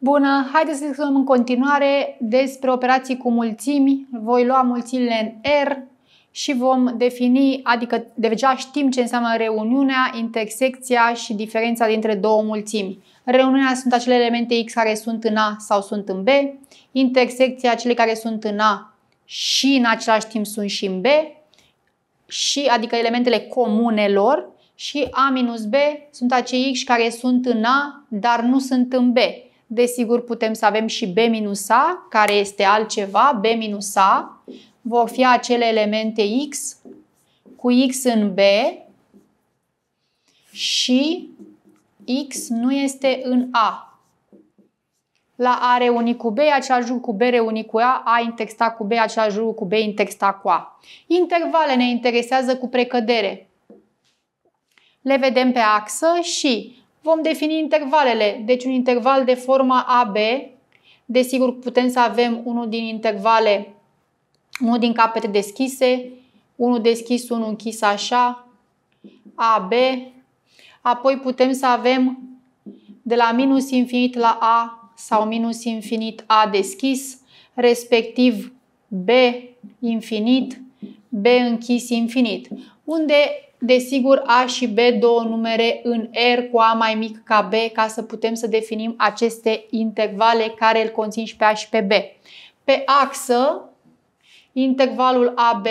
Bună, haideți să discutăm în continuare despre operații cu mulțimi. Voi lua mulțimile în R și vom defini, adică deja știm ce înseamnă reuniunea, intersecția și diferența dintre două mulțimi. Reuniunea sunt acele elemente X care sunt în A sau sunt în B, intersecția cele care sunt în A și în același timp sunt și în B, și, adică elementele comune lor, și A minus B sunt acei X care sunt în A, dar nu sunt în B. Desigur, putem să avem și B A, care este altceva, B A, vor fi acele elemente X cu X în B și X nu este în A. La A reuni cu B, același lucru cu B reuni cu A, A intexta cu B, același lucru cu B intexta cu A. Intervale ne interesează cu precădere. Le vedem pe axă și vom defini intervalele. Deci un interval de forma AB, desigur putem să avem unul din intervale, unul din capete deschise, unul deschis, unul închis așa, AB, apoi putem să avem de la minus infinit la A sau minus infinit A deschis, respectiv B infinit, B închis infinit, unde Desigur, A și B două numere în R cu A mai mic ca B ca să putem să definim aceste intervale care îl conțin și pe A și pe B. Pe axă, intervalul AB